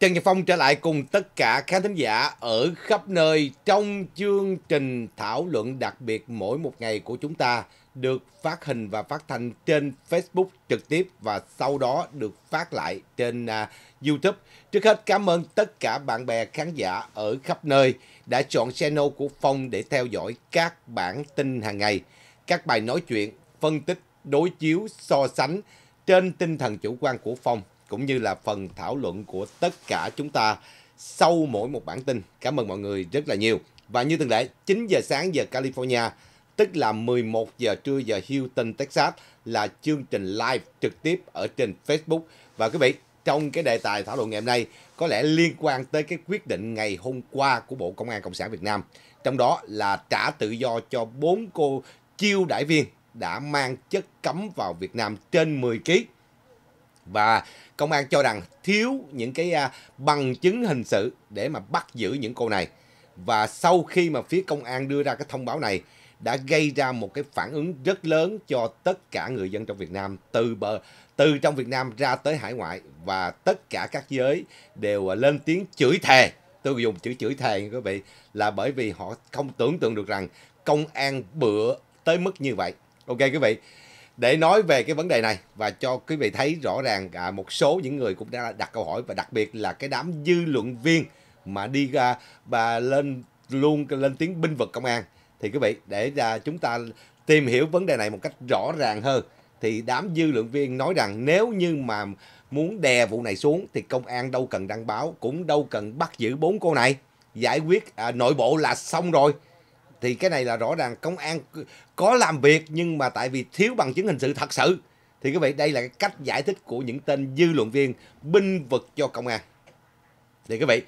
Trần Nhật Phong trở lại cùng tất cả khán thính giả ở khắp nơi trong chương trình thảo luận đặc biệt mỗi một ngày của chúng ta được phát hình và phát thanh trên Facebook trực tiếp và sau đó được phát lại trên uh, YouTube. Trước hết cảm ơn tất cả bạn bè khán giả ở khắp nơi đã chọn channel của Phong để theo dõi các bản tin hàng ngày, các bài nói chuyện, phân tích, đối chiếu, so sánh trên tinh thần chủ quan của Phong cũng như là phần thảo luận của tất cả chúng ta sau mỗi một bản tin. Cảm ơn mọi người rất là nhiều. Và như thường lệ, 9 giờ sáng giờ California, tức là 11 giờ trưa giờ Houston, Texas là chương trình live trực tiếp ở trên Facebook. Và quý vị, trong cái đề tài thảo luận ngày hôm nay có lẽ liên quan tới cái quyết định ngày hôm qua của Bộ Công an Cộng sản Việt Nam. Trong đó là trả tự do cho 4 cô chiêu đại viên đã mang chất cấm vào Việt Nam trên 10 kg và công an cho rằng thiếu những cái à, bằng chứng hình sự để mà bắt giữ những cô này. Và sau khi mà phía công an đưa ra cái thông báo này đã gây ra một cái phản ứng rất lớn cho tất cả người dân trong Việt Nam từ bờ từ trong Việt Nam ra tới hải ngoại và tất cả các giới đều à, lên tiếng chửi thề. Tôi dùng chữ chửi thề quý vị là bởi vì họ không tưởng tượng được rằng công an bựa tới mức như vậy. Ok quý vị để nói về cái vấn đề này và cho quý vị thấy rõ ràng à, một số những người cũng đã đặt câu hỏi và đặc biệt là cái đám dư luận viên mà đi ra và lên luôn lên tiếng binh vực công an thì quý vị để à, chúng ta tìm hiểu vấn đề này một cách rõ ràng hơn thì đám dư luận viên nói rằng nếu như mà muốn đè vụ này xuống thì công an đâu cần đăng báo cũng đâu cần bắt giữ bốn cô này giải quyết à, nội bộ là xong rồi thì cái này là rõ ràng công an có làm việc nhưng mà tại vì thiếu bằng chứng hình sự thật sự thì quý vị đây là cái cách giải thích của những tên dư luận viên binh vực cho công an thì quý vị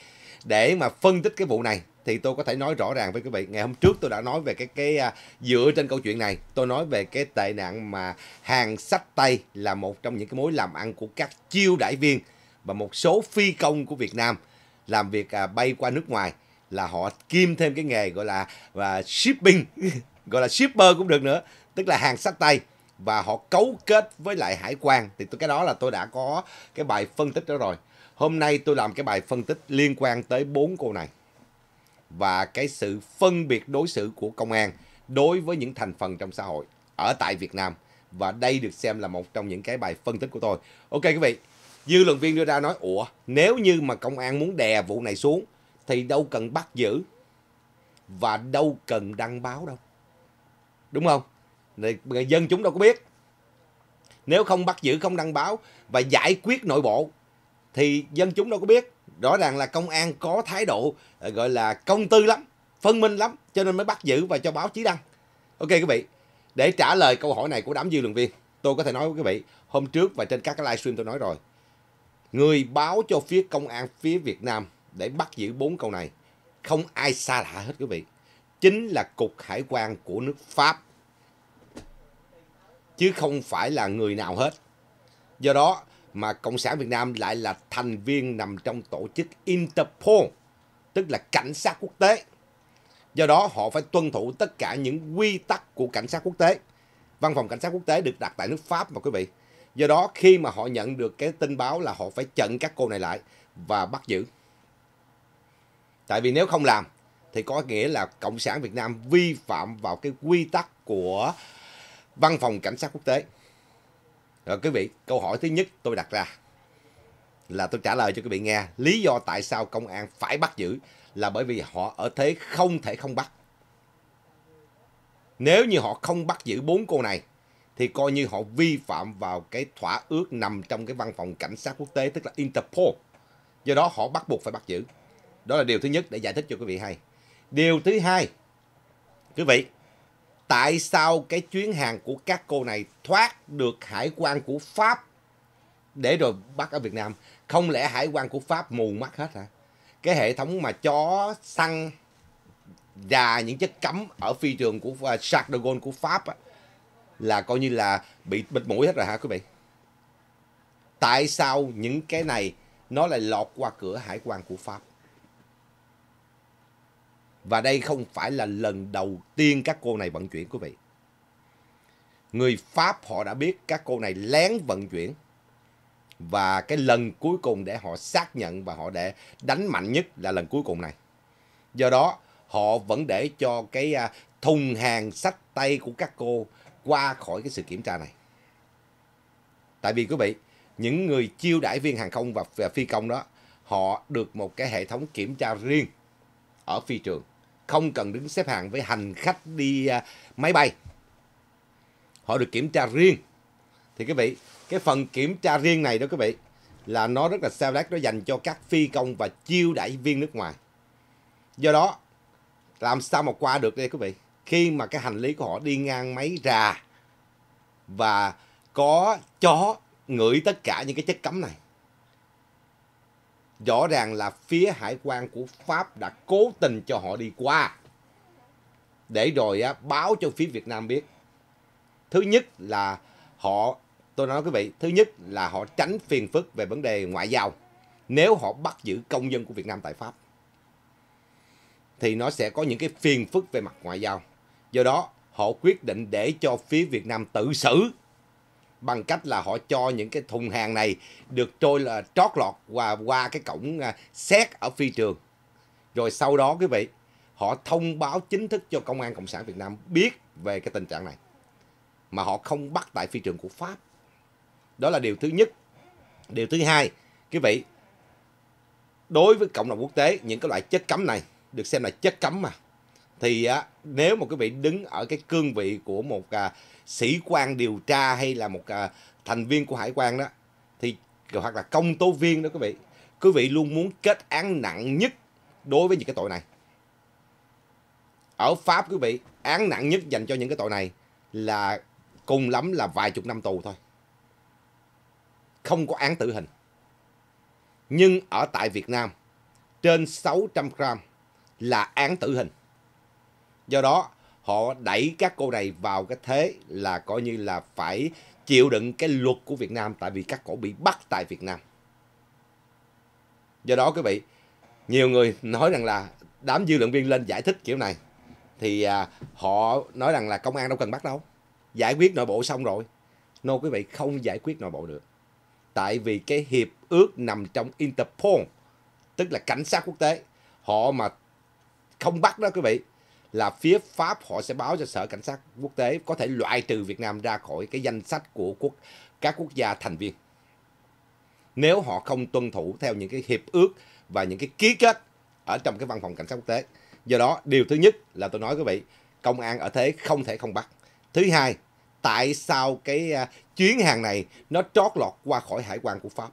để mà phân tích cái vụ này thì tôi có thể nói rõ ràng với quý vị ngày hôm trước tôi đã nói về cái cái à, dựa trên câu chuyện này tôi nói về cái tệ nạn mà hàng sách tay là một trong những cái mối làm ăn của các chiêu đại viên và một số phi công của Việt Nam làm việc à, bay qua nước ngoài là họ kim thêm cái nghề gọi là và shipping gọi là shipper cũng được nữa tức là hàng sách tay và họ cấu kết với lại hải quan thì tôi cái đó là tôi đã có cái bài phân tích đó rồi hôm nay tôi làm cái bài phân tích liên quan tới bốn cô này và cái sự phân biệt đối xử của công an đối với những thành phần trong xã hội ở tại Việt Nam và đây được xem là một trong những cái bài phân tích của tôi ok quý vị dư luận viên đưa ra nói ủa nếu như mà công an muốn đè vụ này xuống thì đâu cần bắt giữ và đâu cần đăng báo đâu. Đúng không? Người dân chúng đâu có biết. Nếu không bắt giữ, không đăng báo và giải quyết nội bộ thì dân chúng đâu có biết. Rõ ràng là công an có thái độ à, gọi là công tư lắm, phân minh lắm cho nên mới bắt giữ và cho báo chí đăng. Ok quý vị, để trả lời câu hỏi này của đám dư luận viên, tôi có thể nói với quý vị, hôm trước và trên các cái livestream tôi nói rồi. Người báo cho phía công an phía Việt Nam để bắt giữ bốn câu này. Không ai xa lạ hết quý vị. Chính là cục hải quan của nước Pháp. Chứ không phải là người nào hết. Do đó mà Cộng sản Việt Nam lại là thành viên nằm trong tổ chức Interpol, tức là cảnh sát quốc tế. Do đó họ phải tuân thủ tất cả những quy tắc của cảnh sát quốc tế. Văn phòng cảnh sát quốc tế được đặt tại nước Pháp mà quý vị. Do đó khi mà họ nhận được cái tin báo là họ phải chặn các cô này lại và bắt giữ tại vì nếu không làm thì có nghĩa là cộng sản Việt Nam vi phạm vào cái quy tắc của văn phòng cảnh sát quốc tế rồi quý vị câu hỏi thứ nhất tôi đặt ra là tôi trả lời cho quý vị nghe lý do tại sao công an phải bắt giữ là bởi vì họ ở thế không thể không bắt nếu như họ không bắt giữ bốn cô này thì coi như họ vi phạm vào cái thỏa ước nằm trong cái văn phòng cảnh sát quốc tế tức là Interpol. Do đó họ bắt buộc phải bắt giữ. Đó là điều thứ nhất để giải thích cho quý vị hay. Điều thứ hai, quý vị, tại sao cái chuyến hàng của các cô này thoát được hải quan của Pháp để rồi bắt ở Việt Nam? Không lẽ hải quan của Pháp mù mắt hết hả? Cái hệ thống mà chó, xăng và những chất cấm ở phi trường của uh, Charles de Gaulle của Pháp á, là coi như là bị bịt mũi hết rồi hả quý vị? Tại sao những cái này nó lại lọt qua cửa hải quan của Pháp? Và đây không phải là lần đầu tiên các cô này vận chuyển quý vị. Người Pháp họ đã biết các cô này lén vận chuyển. Và cái lần cuối cùng để họ xác nhận và họ để đánh mạnh nhất là lần cuối cùng này. Do đó họ vẫn để cho cái à, thùng hàng sách tay của các cô qua khỏi cái sự kiểm tra này. Tại vì quý vị, những người chiêu đãi viên hàng không và phi công đó, họ được một cái hệ thống kiểm tra riêng ở phi trường không cần đứng xếp hàng với hành khách đi à, máy bay. Họ được kiểm tra riêng. Thì quý vị, cái phần kiểm tra riêng này đó quý vị là nó rất là select nó dành cho các phi công và chiêu đại viên nước ngoài. Do đó làm sao mà qua được đây quý vị? Khi mà cái hành lý của họ đi ngang máy rà và có chó ngửi tất cả những cái chất cấm này rõ ràng là phía hải quan của Pháp đã cố tình cho họ đi qua để rồi á, báo cho phía Việt Nam biết. Thứ nhất là họ, tôi nói quý vị, thứ nhất là họ tránh phiền phức về vấn đề ngoại giao nếu họ bắt giữ công dân của Việt Nam tại Pháp thì nó sẽ có những cái phiền phức về mặt ngoại giao. Do đó, họ quyết định để cho phía Việt Nam tự xử bằng cách là họ cho những cái thùng hàng này được trôi là trót lọt và qua cái cổng à, xét ở phi trường. Rồi sau đó quý vị, họ thông báo chính thức cho Công an Cộng sản Việt Nam biết về cái tình trạng này. Mà họ không bắt tại phi trường của Pháp. Đó là điều thứ nhất. Điều thứ hai, quý vị, đối với cộng đồng quốc tế, những cái loại chất cấm này được xem là chất cấm mà. Thì á, à, nếu mà quý vị đứng ở cái cương vị của một à, sĩ quan điều tra hay là một à, thành viên của hải quan đó thì hoặc là công tố viên đó quý vị quý vị luôn muốn kết án nặng nhất đối với những cái tội này ở pháp quý vị án nặng nhất dành cho những cái tội này là cùng lắm là vài chục năm tù thôi không có án tử hình nhưng ở tại Việt Nam trên 600 gram là án tử hình do đó họ đẩy các cô này vào cái thế là coi như là phải chịu đựng cái luật của Việt Nam tại vì các cổ bị bắt tại Việt Nam. Do đó quý vị, nhiều người nói rằng là đám dư luận viên lên giải thích kiểu này thì à, họ nói rằng là công an đâu cần bắt đâu. Giải quyết nội bộ xong rồi. nô quý vị không giải quyết nội bộ được. Tại vì cái hiệp ước nằm trong Interpol tức là cảnh sát quốc tế. Họ mà không bắt đó quý vị là phía Pháp họ sẽ báo cho Sở Cảnh sát quốc tế có thể loại trừ Việt Nam ra khỏi cái danh sách của quốc các quốc gia thành viên. Nếu họ không tuân thủ theo những cái hiệp ước và những cái ký kết ở trong cái văn phòng cảnh sát quốc tế. Do đó, điều thứ nhất là tôi nói quý vị, công an ở thế không thể không bắt. Thứ hai, tại sao cái à, chuyến hàng này nó trót lọt qua khỏi hải quan của Pháp?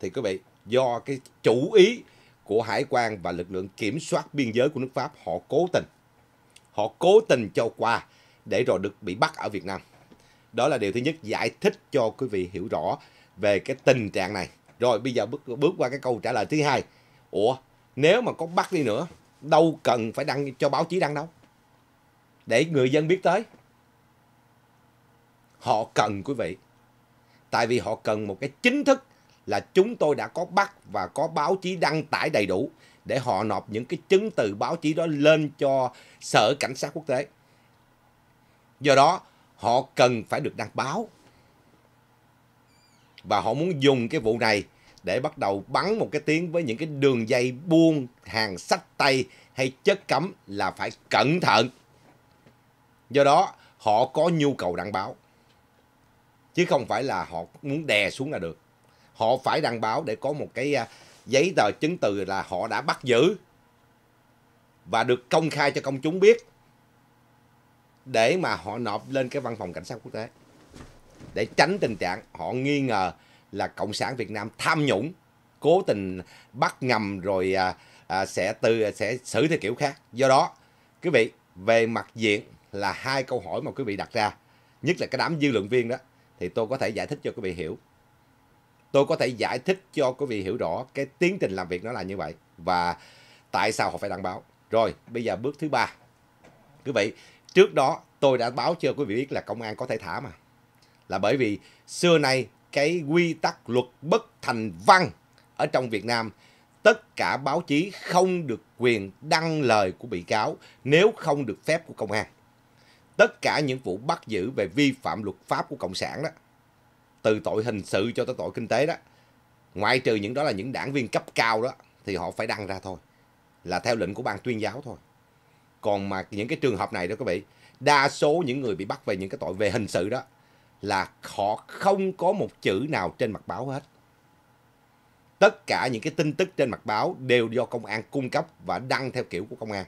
Thì quý vị, do cái chủ ý của hải quan và lực lượng kiểm soát biên giới của nước Pháp họ cố tình. Họ cố tình cho qua để rồi được bị bắt ở Việt Nam. Đó là điều thứ nhất giải thích cho quý vị hiểu rõ về cái tình trạng này. Rồi bây giờ bước, bước qua cái câu trả lời thứ hai. Ủa, nếu mà có bắt đi nữa, đâu cần phải đăng cho báo chí đăng đâu. Để người dân biết tới. Họ cần quý vị. Tại vì họ cần một cái chính thức là chúng tôi đã có bắt và có báo chí đăng tải đầy đủ để họ nộp những cái chứng từ báo chí đó lên cho Sở Cảnh sát Quốc tế. Do đó, họ cần phải được đăng báo. Và họ muốn dùng cái vụ này để bắt đầu bắn một cái tiếng với những cái đường dây buôn hàng sách tay hay chất cấm là phải cẩn thận. Do đó, họ có nhu cầu đăng báo. Chứ không phải là họ muốn đè xuống là được họ phải đăng báo để có một cái à, giấy tờ chứng từ là họ đã bắt giữ và được công khai cho công chúng biết để mà họ nộp lên cái văn phòng cảnh sát quốc tế để tránh tình trạng họ nghi ngờ là cộng sản Việt Nam tham nhũng cố tình bắt ngầm rồi à, à, sẽ từ sẽ xử theo kiểu khác do đó quý vị về mặt diện là hai câu hỏi mà quý vị đặt ra nhất là cái đám dư luận viên đó thì tôi có thể giải thích cho quý vị hiểu tôi có thể giải thích cho quý vị hiểu rõ cái tiến trình làm việc nó là như vậy và tại sao họ phải đăng báo rồi bây giờ bước thứ ba quý vị trước đó tôi đã báo cho quý vị biết là công an có thể thả mà là bởi vì xưa nay cái quy tắc luật bất thành văn ở trong Việt Nam tất cả báo chí không được quyền đăng lời của bị cáo nếu không được phép của công an tất cả những vụ bắt giữ về vi phạm luật pháp của cộng sản đó từ tội hình sự cho tới tội kinh tế đó ngoại trừ những đó là những đảng viên cấp cao đó thì họ phải đăng ra thôi là theo lệnh của ban tuyên giáo thôi còn mà những cái trường hợp này đó các vị đa số những người bị bắt về những cái tội về hình sự đó là họ không có một chữ nào trên mặt báo hết tất cả những cái tin tức trên mặt báo đều do công an cung cấp và đăng theo kiểu của công an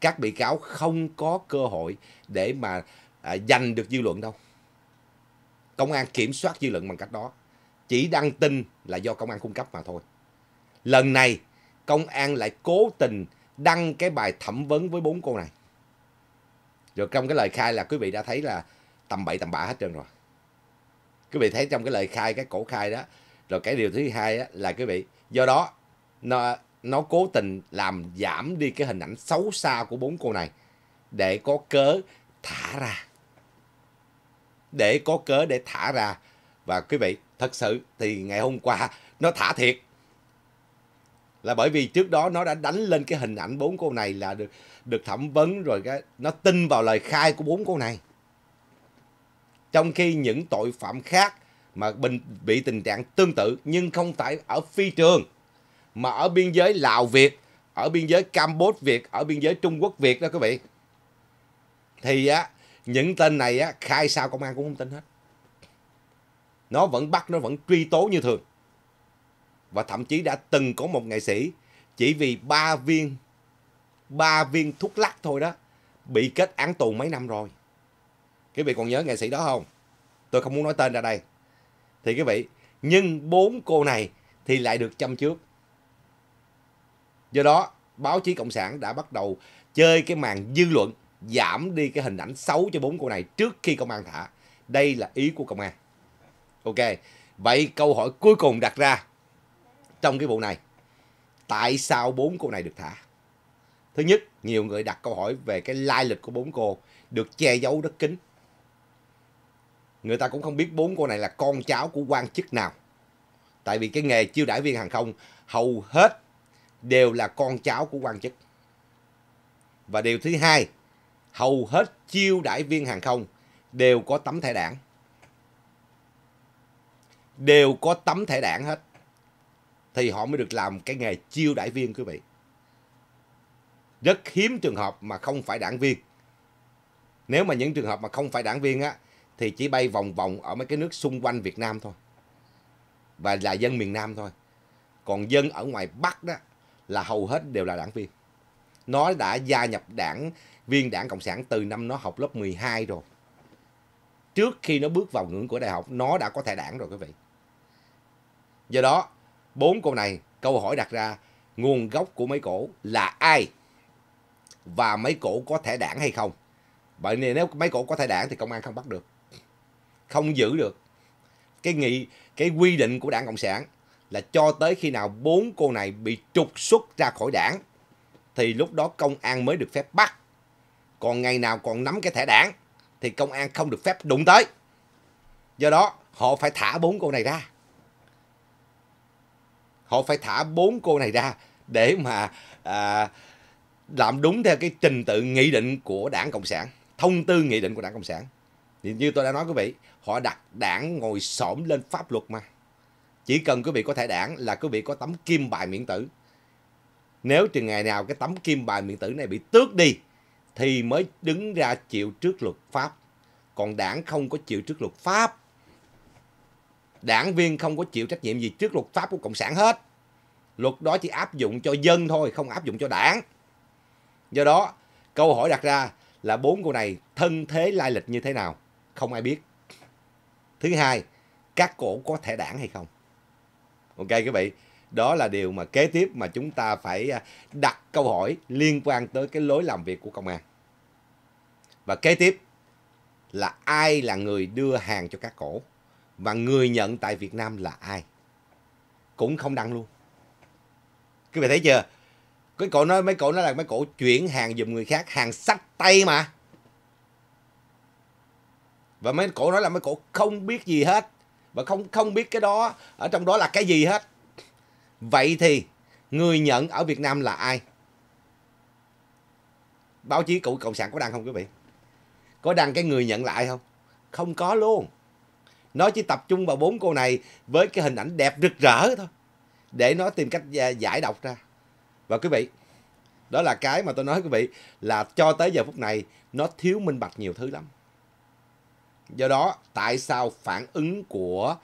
các bị cáo không có cơ hội để mà à, giành được dư luận đâu công an kiểm soát dư luận bằng cách đó chỉ đăng tin là do công an cung cấp mà thôi lần này công an lại cố tình đăng cái bài thẩm vấn với bốn cô này rồi trong cái lời khai là quý vị đã thấy là tầm bậy tầm bạ hết trơn rồi quý vị thấy trong cái lời khai cái cổ khai đó rồi cái điều thứ hai là quý vị do đó nó nó cố tình làm giảm đi cái hình ảnh xấu xa của bốn cô này để có cớ thả ra để có cớ để thả ra. Và quý vị, thật sự thì ngày hôm qua nó thả thiệt. Là bởi vì trước đó nó đã đánh lên cái hình ảnh bốn cô này là được được thẩm vấn rồi cái nó tin vào lời khai của bốn cô này. Trong khi những tội phạm khác mà bình, bị tình trạng tương tự nhưng không phải ở phi trường mà ở biên giới Lào Việt, ở biên giới Campuchia Việt, ở biên giới Trung Quốc Việt đó quý vị. Thì á những tên này á, khai sao công an cũng không tin hết nó vẫn bắt nó vẫn truy tố như thường và thậm chí đã từng có một nghệ sĩ chỉ vì ba viên ba viên thuốc lắc thôi đó bị kết án tù mấy năm rồi quý vị còn nhớ nghệ sĩ đó không tôi không muốn nói tên ra đây thì quý vị nhưng bốn cô này thì lại được chăm trước do đó báo chí cộng sản đã bắt đầu chơi cái màn dư luận giảm đi cái hình ảnh xấu cho bốn cô này trước khi công an thả. Đây là ý của công an. Ok. Vậy câu hỏi cuối cùng đặt ra trong cái vụ này. Tại sao bốn cô này được thả? Thứ nhất, nhiều người đặt câu hỏi về cái lai lịch của bốn cô được che giấu rất kín. Người ta cũng không biết bốn cô này là con cháu của quan chức nào. Tại vì cái nghề chiêu đãi viên hàng không hầu hết đều là con cháu của quan chức. Và điều thứ hai, hầu hết chiêu đại viên hàng không đều có tấm thẻ đảng. Đều có tấm thẻ đảng hết. Thì họ mới được làm cái nghề chiêu đại viên quý vị. Rất hiếm trường hợp mà không phải đảng viên. Nếu mà những trường hợp mà không phải đảng viên á, thì chỉ bay vòng vòng ở mấy cái nước xung quanh Việt Nam thôi. Và là dân miền Nam thôi. Còn dân ở ngoài Bắc đó là hầu hết đều là đảng viên. Nó đã gia nhập đảng viên đảng Cộng sản từ năm nó học lớp 12 rồi. Trước khi nó bước vào ngưỡng của đại học, nó đã có thẻ đảng rồi quý vị. Do đó, bốn câu này, câu hỏi đặt ra nguồn gốc của mấy cổ là ai? Và mấy cổ có thẻ đảng hay không? Bởi vì nếu mấy cổ có thẻ đảng thì công an không bắt được. Không giữ được. Cái nghị cái quy định của Đảng Cộng sản là cho tới khi nào bốn cô này bị trục xuất ra khỏi đảng thì lúc đó công an mới được phép bắt. Còn ngày nào còn nắm cái thẻ đảng thì công an không được phép đụng tới. Do đó, họ phải thả bốn cô này ra. Họ phải thả bốn cô này ra để mà à, làm đúng theo cái trình tự nghị định của đảng Cộng sản, thông tư nghị định của đảng Cộng sản. Thì như tôi đã nói quý vị, họ đặt đảng ngồi xổm lên pháp luật mà. Chỉ cần quý vị có thẻ đảng là quý vị có tấm kim bài miễn tử. Nếu từ ngày nào cái tấm kim bài miễn tử này bị tước đi thì mới đứng ra chịu trước luật pháp. Còn đảng không có chịu trước luật pháp. Đảng viên không có chịu trách nhiệm gì trước luật pháp của Cộng sản hết. Luật đó chỉ áp dụng cho dân thôi, không áp dụng cho đảng. Do đó, câu hỏi đặt ra là bốn cô này thân thế lai lịch như thế nào? Không ai biết. Thứ hai, các cổ có thẻ đảng hay không? Ok các vị đó là điều mà kế tiếp mà chúng ta phải à, đặt câu hỏi liên quan tới cái lối làm việc của công an và kế tiếp là ai là người đưa hàng cho các cổ và người nhận tại Việt Nam là ai cũng không đăng luôn quý vị thấy chưa cái cổ nói mấy cổ nói là mấy cổ chuyển hàng giùm người khác hàng sách tay mà và mấy cổ nói là mấy cổ không biết gì hết và không không biết cái đó ở trong đó là cái gì hết Vậy thì người nhận ở Việt Nam là ai? Báo chí cũ Cộng sản có đăng không quý vị? Có đăng cái người nhận lại không? Không có luôn. Nó chỉ tập trung vào bốn cô này với cái hình ảnh đẹp rực rỡ thôi. Để nó tìm cách giải độc ra. Và quý vị, đó là cái mà tôi nói quý vị là cho tới giờ phút này nó thiếu minh bạch nhiều thứ lắm. Do đó, tại sao phản ứng của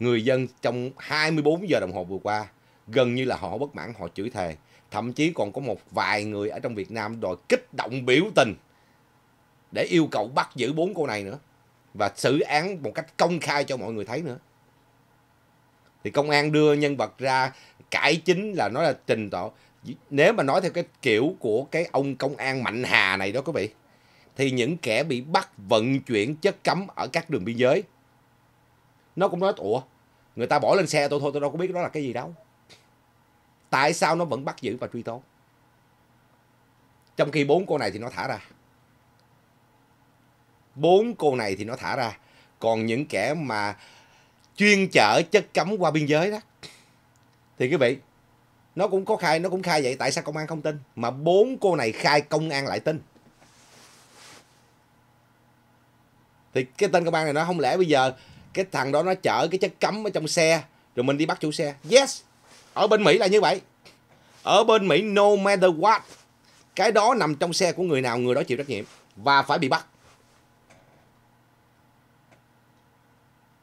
người dân trong 24 giờ đồng hồ vừa qua gần như là họ bất mãn họ chửi thề thậm chí còn có một vài người ở trong Việt Nam đòi kích động biểu tình để yêu cầu bắt giữ bốn cô này nữa và xử án một cách công khai cho mọi người thấy nữa thì công an đưa nhân vật ra cải chính là nói là trình tội nếu mà nói theo cái kiểu của cái ông công an mạnh hà này đó quý vị thì những kẻ bị bắt vận chuyển chất cấm ở các đường biên giới nó cũng nói ủa người ta bỏ lên xe tôi thôi tôi đâu có biết đó là cái gì đâu tại sao nó vẫn bắt giữ và truy tố trong khi bốn cô này thì nó thả ra bốn cô này thì nó thả ra còn những kẻ mà chuyên chở chất cấm qua biên giới đó thì quý vị nó cũng có khai nó cũng khai vậy tại sao công an không tin mà bốn cô này khai công an lại tin thì cái tên công an này nó không lẽ bây giờ cái thằng đó nó chở cái chất cấm ở trong xe rồi mình đi bắt chủ xe yes ở bên Mỹ là như vậy ở bên Mỹ no matter what cái đó nằm trong xe của người nào người đó chịu trách nhiệm và phải bị bắt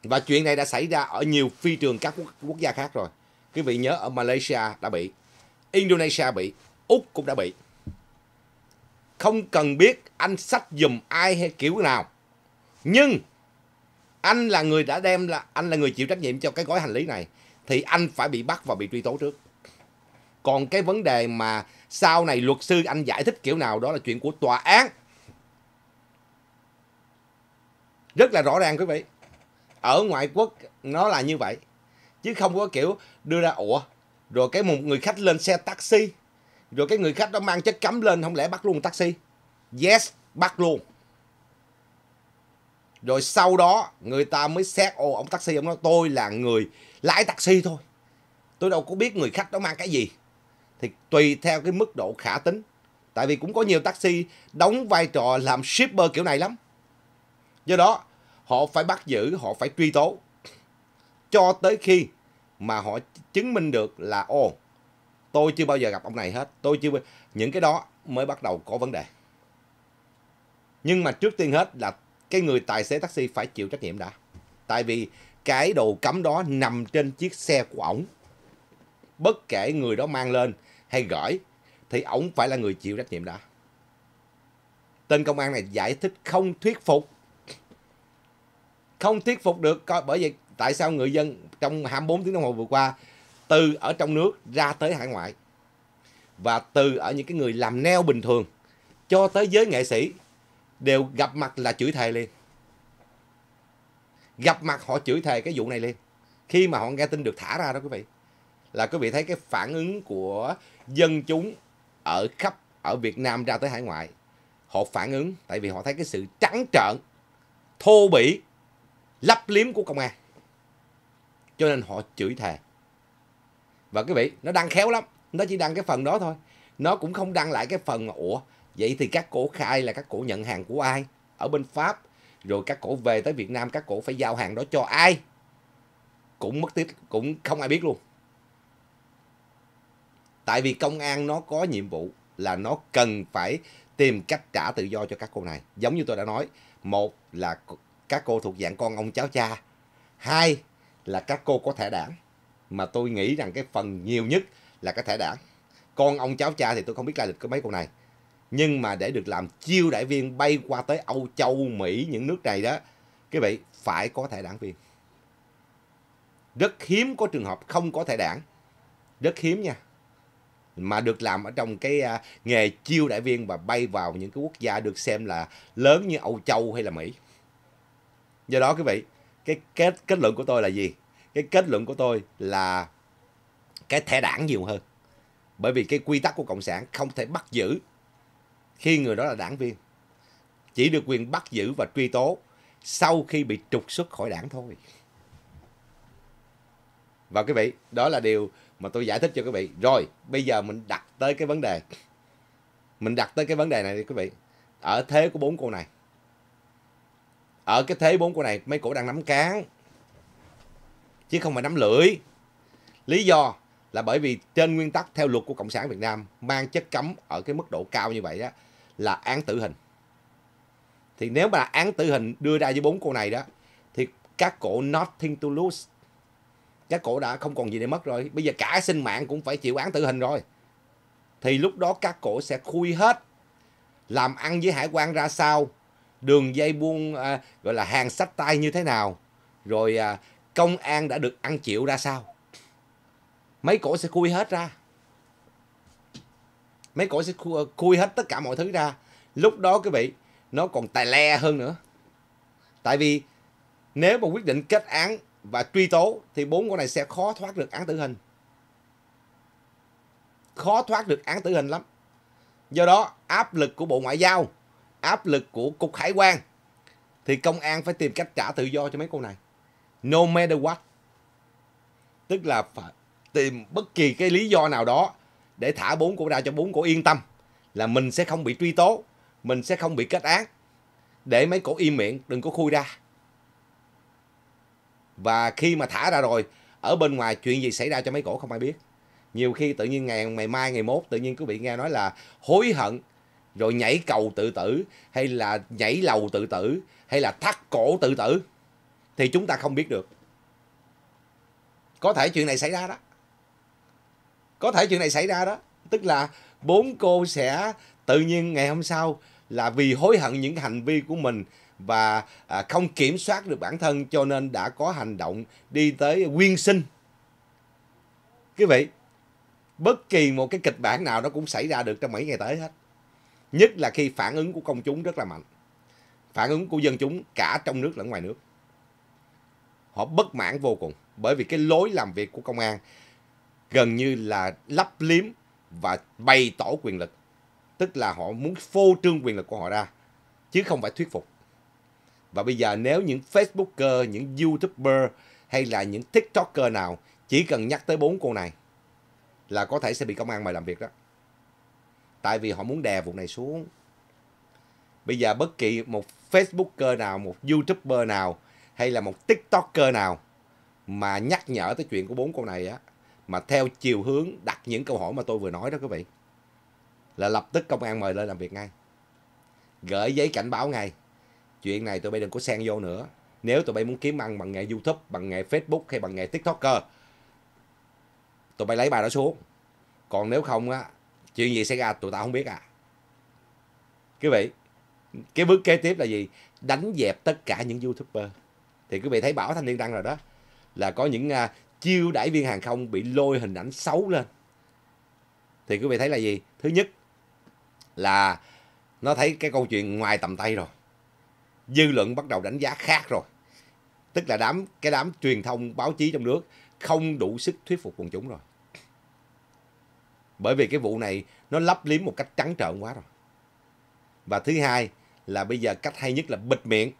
và chuyện này đã xảy ra ở nhiều phi trường các quốc, quốc gia khác rồi quý vị nhớ ở Malaysia đã bị Indonesia bị Úc cũng đã bị không cần biết anh sách dùm ai hay kiểu nào nhưng anh là người đã đem là anh là người chịu trách nhiệm cho cái gói hành lý này thì anh phải bị bắt và bị truy tố trước còn cái vấn đề mà sau này luật sư anh giải thích kiểu nào đó là chuyện của tòa án rất là rõ ràng quý vị ở ngoại quốc nó là như vậy chứ không có kiểu đưa ra ủa rồi cái một người khách lên xe taxi rồi cái người khách đó mang chất cấm lên không lẽ bắt luôn taxi yes bắt luôn rồi sau đó người ta mới xét ô ông taxi ông nói tôi là người lái taxi thôi tôi đâu có biết người khách đó mang cái gì thì tùy theo cái mức độ khả tính tại vì cũng có nhiều taxi đóng vai trò làm shipper kiểu này lắm do đó họ phải bắt giữ họ phải truy tố cho tới khi mà họ chứng minh được là ô tôi chưa bao giờ gặp ông này hết tôi chưa những cái đó mới bắt đầu có vấn đề nhưng mà trước tiên hết là cái người tài xế taxi phải chịu trách nhiệm đã. Tại vì cái đồ cấm đó nằm trên chiếc xe của ổng. Bất kể người đó mang lên hay gửi thì ổng phải là người chịu trách nhiệm đã. Tên công an này giải thích không thuyết phục. Không thuyết phục được coi bởi vì tại sao người dân trong 24 tiếng đồng hồ vừa qua từ ở trong nước ra tới hải ngoại và từ ở những cái người làm neo bình thường cho tới giới nghệ sĩ đều gặp mặt là chửi thề liền gặp mặt họ chửi thề cái vụ này liền khi mà họ nghe tin được thả ra đó quý vị là quý vị thấy cái phản ứng của dân chúng ở khắp ở Việt Nam ra tới hải ngoại họ phản ứng tại vì họ thấy cái sự trắng trợn thô bỉ lấp liếm của công an cho nên họ chửi thề và quý vị nó đăng khéo lắm nó chỉ đăng cái phần đó thôi nó cũng không đăng lại cái phần mà ủa Vậy thì các cổ khai là các cổ nhận hàng của ai? Ở bên Pháp. Rồi các cổ về tới Việt Nam các cổ phải giao hàng đó cho ai? Cũng mất tích, cũng không ai biết luôn. Tại vì công an nó có nhiệm vụ là nó cần phải tìm cách trả tự do cho các cô này. Giống như tôi đã nói, một là các cô thuộc dạng con ông cháu cha. Hai là các cô có thẻ đảng. Mà tôi nghĩ rằng cái phần nhiều nhất là cái thẻ đảng. Con ông cháu cha thì tôi không biết lai lịch của mấy cô này nhưng mà để được làm chiêu đại viên bay qua tới Âu Châu, Mỹ, những nước này đó, quý vị phải có thẻ đảng viên. Rất hiếm có trường hợp không có thẻ đảng. Rất hiếm nha. Mà được làm ở trong cái uh, nghề chiêu đại viên và bay vào những cái quốc gia được xem là lớn như Âu Châu hay là Mỹ. Do đó quý vị, cái kết kết luận của tôi là gì? Cái kết luận của tôi là cái thẻ đảng nhiều hơn. Bởi vì cái quy tắc của Cộng sản không thể bắt giữ khi người đó là đảng viên chỉ được quyền bắt giữ và truy tố sau khi bị trục xuất khỏi đảng thôi và quý vị đó là điều mà tôi giải thích cho quý vị rồi bây giờ mình đặt tới cái vấn đề mình đặt tới cái vấn đề này đi quý vị ở thế của bốn cô này ở cái thế bốn cô này mấy cổ đang nắm cán chứ không phải nắm lưỡi lý do là bởi vì trên nguyên tắc theo luật của cộng sản việt nam mang chất cấm ở cái mức độ cao như vậy đó là án tử hình. Thì nếu mà án tử hình đưa ra với bốn cô này đó thì các cổ nothing to lose. Các cổ đã không còn gì để mất rồi. Bây giờ cả sinh mạng cũng phải chịu án tử hình rồi. Thì lúc đó các cổ sẽ khui hết làm ăn với hải quan ra sao, đường dây buôn à, gọi là hàng sách tay như thế nào, rồi à, công an đã được ăn chịu ra sao. Mấy cổ sẽ khui hết ra mấy cổ sẽ ờ, khui hết tất cả mọi thứ ra lúc đó quý vị nó còn tài le hơn nữa tại vì nếu mà quyết định kết án và truy tố thì bốn con này sẽ khó thoát được án tử hình khó thoát được án tử hình lắm do đó áp lực của bộ ngoại giao áp lực của cục hải quan thì công an phải tìm cách trả tự do cho mấy con này no matter what tức là phải tìm bất kỳ cái lý do nào đó để thả bốn cổ ra cho bốn cổ yên tâm là mình sẽ không bị truy tố, mình sẽ không bị kết án. Để mấy cổ im miệng, đừng có khui ra. Và khi mà thả ra rồi, ở bên ngoài chuyện gì xảy ra cho mấy cổ không ai biết. Nhiều khi tự nhiên ngày ngày mai, ngày mốt, tự nhiên cứ bị nghe nói là hối hận, rồi nhảy cầu tự tử, hay là nhảy lầu tự tử, hay là thắt cổ tự tử. Thì chúng ta không biết được. Có thể chuyện này xảy ra đó có thể chuyện này xảy ra đó tức là bốn cô sẽ tự nhiên ngày hôm sau là vì hối hận những hành vi của mình và à, không kiểm soát được bản thân cho nên đã có hành động đi tới quyên sinh quý vị bất kỳ một cái kịch bản nào nó cũng xảy ra được trong mấy ngày tới hết nhất là khi phản ứng của công chúng rất là mạnh phản ứng của dân chúng cả trong nước lẫn ngoài nước họ bất mãn vô cùng bởi vì cái lối làm việc của công an gần như là lấp liếm và bày tỏ quyền lực. Tức là họ muốn phô trương quyền lực của họ ra, chứ không phải thuyết phục. Và bây giờ nếu những Facebooker, những YouTuber hay là những TikToker nào chỉ cần nhắc tới bốn cô này là có thể sẽ bị công an mời làm việc đó. Tại vì họ muốn đè vụ này xuống. Bây giờ bất kỳ một Facebooker nào, một YouTuber nào hay là một TikToker nào mà nhắc nhở tới chuyện của bốn cô này á mà theo chiều hướng đặt những câu hỏi mà tôi vừa nói đó quý vị là lập tức công an mời lên làm việc ngay gửi giấy cảnh báo ngay chuyện này tụi bay đừng có xen vô nữa nếu tụi bay muốn kiếm ăn bằng nghề youtube bằng nghề facebook hay bằng nghề tiktoker tụi bay lấy bài đó xuống còn nếu không á chuyện gì xảy ra tụi tao không biết à quý vị cái bước kế tiếp là gì đánh dẹp tất cả những youtuber thì quý vị thấy bảo thanh niên đăng rồi đó là có những à, chiêu đãi viên hàng không bị lôi hình ảnh xấu lên thì quý vị thấy là gì thứ nhất là nó thấy cái câu chuyện ngoài tầm tay rồi dư luận bắt đầu đánh giá khác rồi tức là đám cái đám truyền thông báo chí trong nước không đủ sức thuyết phục quần chúng rồi bởi vì cái vụ này nó lấp liếm một cách trắng trợn quá rồi và thứ hai là bây giờ cách hay nhất là bịt miệng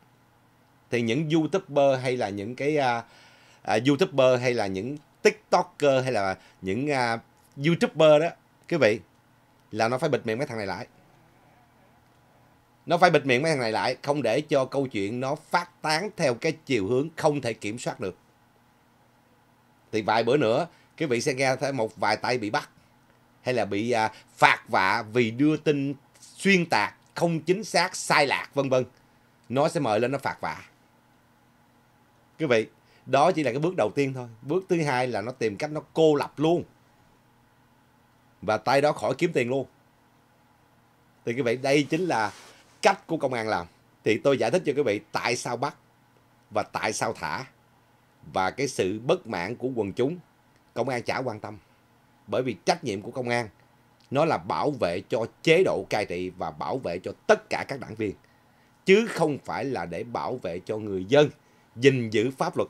thì những youtuber hay là những cái uh, uh, youtuber hay là những tiktoker hay là những uh, youtuber đó quý vị là nó phải bịt miệng mấy thằng này lại nó phải bịt miệng mấy thằng này lại không để cho câu chuyện nó phát tán theo cái chiều hướng không thể kiểm soát được thì vài bữa nữa quý vị sẽ nghe thấy một vài tay bị bắt hay là bị à, phạt vạ vì đưa tin xuyên tạc không chính xác sai lạc vân vân nó sẽ mời lên nó phạt vạ quý vị đó chỉ là cái bước đầu tiên thôi bước thứ hai là nó tìm cách nó cô lập luôn và tay đó khỏi kiếm tiền luôn thì quý vị đây chính là cách của công an làm thì tôi giải thích cho quý vị tại sao bắt và tại sao thả và cái sự bất mãn của quần chúng công an chả quan tâm bởi vì trách nhiệm của công an nó là bảo vệ cho chế độ cai trị và bảo vệ cho tất cả các đảng viên chứ không phải là để bảo vệ cho người dân gìn giữ pháp luật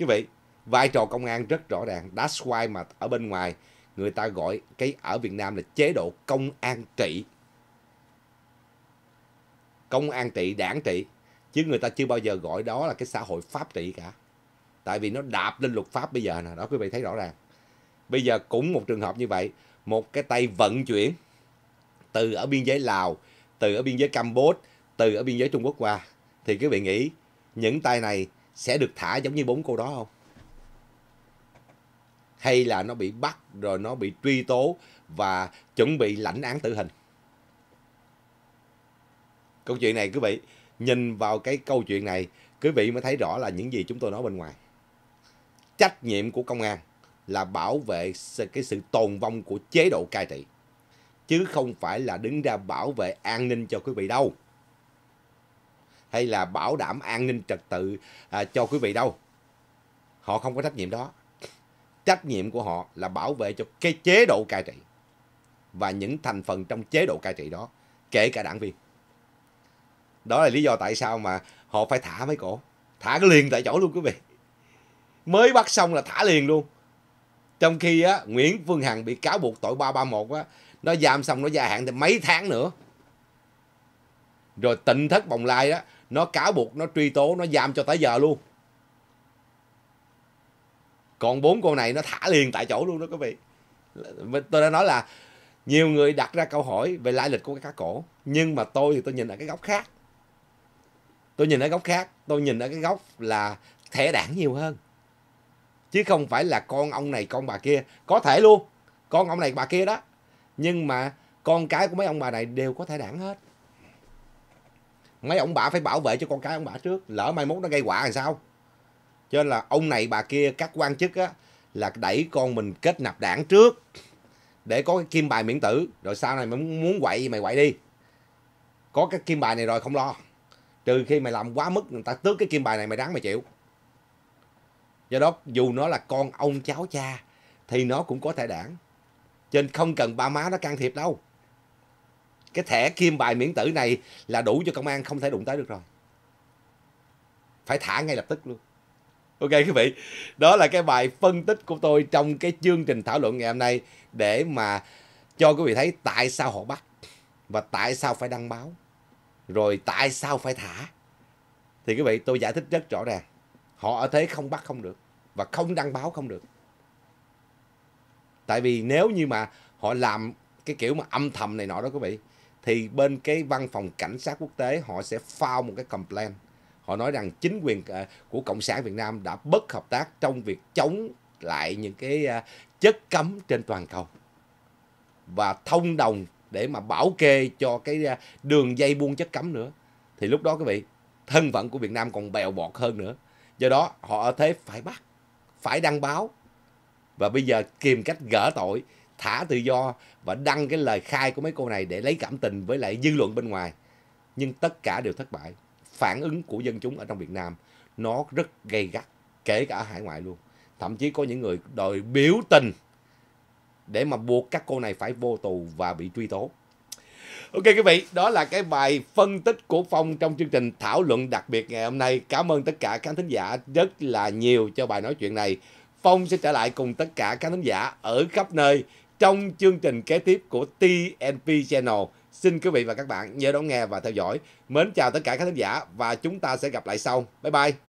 như vậy, vai trò công an rất rõ ràng. That's why mà ở bên ngoài người ta gọi cái ở Việt Nam là chế độ công an trị. Công an trị, đảng trị. Chứ người ta chưa bao giờ gọi đó là cái xã hội pháp trị cả. Tại vì nó đạp lên luật pháp bây giờ nè. Đó quý vị thấy rõ ràng. Bây giờ cũng một trường hợp như vậy. Một cái tay vận chuyển từ ở biên giới Lào, từ ở biên giới Campuchia, từ ở biên giới Trung Quốc qua. Thì quý vị nghĩ những tay này sẽ được thả giống như bốn cô đó không? Hay là nó bị bắt rồi nó bị truy tố và chuẩn bị lãnh án tử hình? Câu chuyện này quý vị, nhìn vào cái câu chuyện này, quý vị mới thấy rõ là những gì chúng tôi nói bên ngoài. Trách nhiệm của công an là bảo vệ cái sự tồn vong của chế độ cai trị chứ không phải là đứng ra bảo vệ an ninh cho quý vị đâu hay là bảo đảm an ninh trật tự à, cho quý vị đâu. Họ không có trách nhiệm đó. Trách nhiệm của họ là bảo vệ cho cái chế độ cai trị và những thành phần trong chế độ cai trị đó, kể cả đảng viên. Đó là lý do tại sao mà họ phải thả mấy cổ. Thả cái liền tại chỗ luôn quý vị. Mới bắt xong là thả liền luôn. Trong khi á, Nguyễn Phương Hằng bị cáo buộc tội 331 á, nó giam xong nó gia hạn thì mấy tháng nữa. Rồi tịnh thất bồng lai đó nó cáo buộc nó truy tố nó giam cho tới giờ luôn còn bốn con này nó thả liền tại chỗ luôn đó quý vị tôi đã nói là nhiều người đặt ra câu hỏi về lai lịch của cái cá cổ nhưng mà tôi thì tôi nhìn ở cái góc khác tôi nhìn ở góc khác tôi nhìn ở cái góc là thẻ đảng nhiều hơn chứ không phải là con ông này con bà kia có thể luôn con ông này bà kia đó nhưng mà con cái của mấy ông bà này đều có thể đảng hết mấy ông bà phải bảo vệ cho con cái ông bà trước lỡ mai mốt nó gây quả thì sao cho nên là ông này bà kia các quan chức á là đẩy con mình kết nạp đảng trước để có cái kim bài miễn tử rồi sau này mày muốn quậy mày quậy đi có cái kim bài này rồi không lo trừ khi mày làm quá mức người ta tước cái kim bài này mày đáng mày chịu do đó dù nó là con ông cháu cha thì nó cũng có thể đảng cho nên không cần ba má nó can thiệp đâu cái thẻ kim bài miễn tử này là đủ cho công an không thể đụng tới được rồi phải thả ngay lập tức luôn ok quý vị đó là cái bài phân tích của tôi trong cái chương trình thảo luận ngày hôm nay để mà cho quý vị thấy tại sao họ bắt và tại sao phải đăng báo rồi tại sao phải thả thì quý vị tôi giải thích rất rõ ràng họ ở thế không bắt không được và không đăng báo không được tại vì nếu như mà họ làm cái kiểu mà âm thầm này nọ đó quý vị thì bên cái văn phòng cảnh sát quốc tế họ sẽ phao một cái complaint họ nói rằng chính quyền ờ, của cộng sản Việt Nam đã bất hợp tác trong việc chống lại những cái ờ, chất cấm trên toàn cầu và thông đồng để mà bảo kê cho cái ờ, đường dây buôn chất cấm nữa thì lúc đó quý vị thân phận của Việt Nam còn bèo bọt hơn nữa do đó họ ở thế phải bắt phải đăng báo và bây giờ tìm cách gỡ tội thả tự do và đăng cái lời khai của mấy cô này để lấy cảm tình với lại dư luận bên ngoài. Nhưng tất cả đều thất bại. Phản ứng của dân chúng ở trong Việt Nam nó rất gay gắt, kể cả ở hải ngoại luôn. Thậm chí có những người đòi biểu tình để mà buộc các cô này phải vô tù và bị truy tố. Ok quý vị, đó là cái bài phân tích của Phong trong chương trình thảo luận đặc biệt ngày hôm nay. Cảm ơn tất cả khán thính giả rất là nhiều cho bài nói chuyện này. Phong sẽ trở lại cùng tất cả khán thính giả ở khắp nơi trong chương trình kế tiếp của TNP Channel. Xin quý vị và các bạn nhớ đón nghe và theo dõi. Mến chào tất cả các khán giả và chúng ta sẽ gặp lại sau. Bye bye!